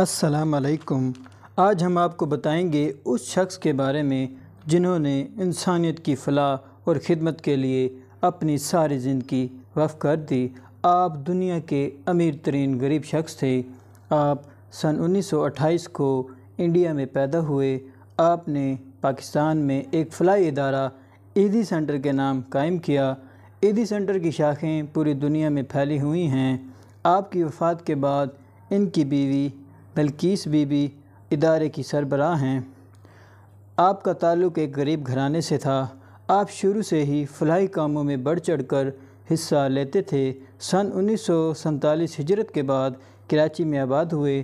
असलकम आज हम आपको बताएंगे उस शख्स के बारे में जिन्होंने इंसानियत की फलाह और ख़िदमत के लिए अपनी सारी ज़िंदगी वफ़ कर दी आप दुनिया के अमीर तरीन गरीब शख्स थे आप सन 1928 को इंडिया में पैदा हुए आपने पाकिस्तान में एक फलाई इदारा ईदी सेंटर के नाम कायम किया ईदी सेंटर की शाखें पूरी दुनिया में फैली हुई हैं आपकी वफ़ात के बाद इनकी बीवी बल्कीस बीबी इदारे की सरबराह हैं आपका ताल्लुक़ एक गरीब घराने से था आप शुरू से ही फलाही कामों में बढ़ चढ़ कर हिस्सा लेते थे सन उन्नीस हिजरत के बाद कराची में आबाद हुए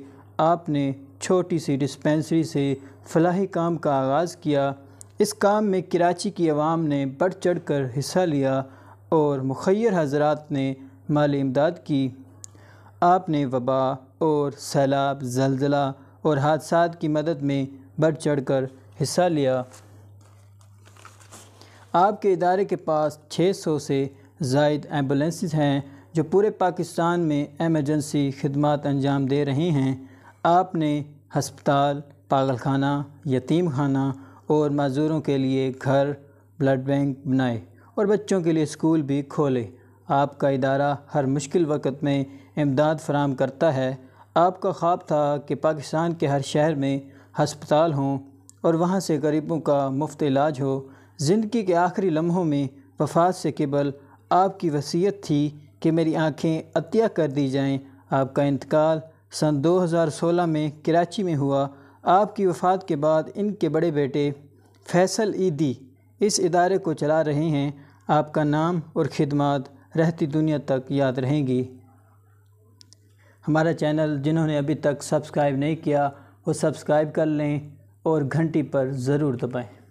आपने छोटी सी डिस्पेंसरी से फलाही काम का आगाज़ किया इस काम में कराची की आवाम ने बढ़ चढ़ कर हिस्सा लिया और मुखिर हजरात ने माली इमदाद की आपने वबा और सैलाब जलजला और हादसा की मदद में बढ़ चढ़ कर हिस्सा लिया आपके इदारे के पास 600 से जायद एम्बुलेंसेस हैं जो पूरे पाकिस्तान में एमरजेंसी खदमात अंजाम दे रही हैं आपने हस्पताल पागलखाना यतीम खाना और मज़दूरों के लिए घर ब्लड बैंक बनाए और बच्चों के लिए स्कूल भी खोले आपका इदारा हर मुश्किल वक़्त में इमदाद फराम करता है आपका ख्वाब था कि पाकिस्तान के हर शहर में हस्पताल हों और वहाँ से गरीबों का मुफ्त इलाज हो ज़िंदगी के आखिरी लम्हों में वफात से केवल आपकी वसीयत थी कि मेरी आँखें अतिया कर दी जाएँ आपका इंतकाल सन 2016 में कराची में हुआ आपकी वफात के बाद इनके बड़े बेटे फैसल ईदी इस इदारे को चला रहे हैं आपका नाम और खिदमत रहती दुनिया तक याद रहेंगी हमारा चैनल जिन्होंने अभी तक सब्सक्राइब नहीं किया वो सब्सक्राइब कर लें और घंटी पर ज़रूर दबाएं